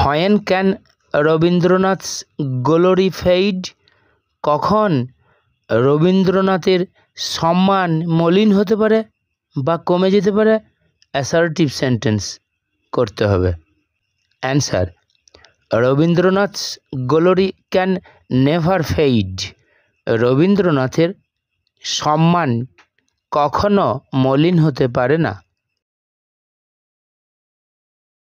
হয়েন can Rabindranath glorified কখন রবীন্দ্রনাথের সম্মান মলিন হতে পারে বা কমে যেতে পারে অ্যাসার্টিভ সেন্টেন্স করতে হবে answer Rabindranath glory can never fade রবীন্দ্রনাথের সম্মান কখনো মলিন হতে পারে না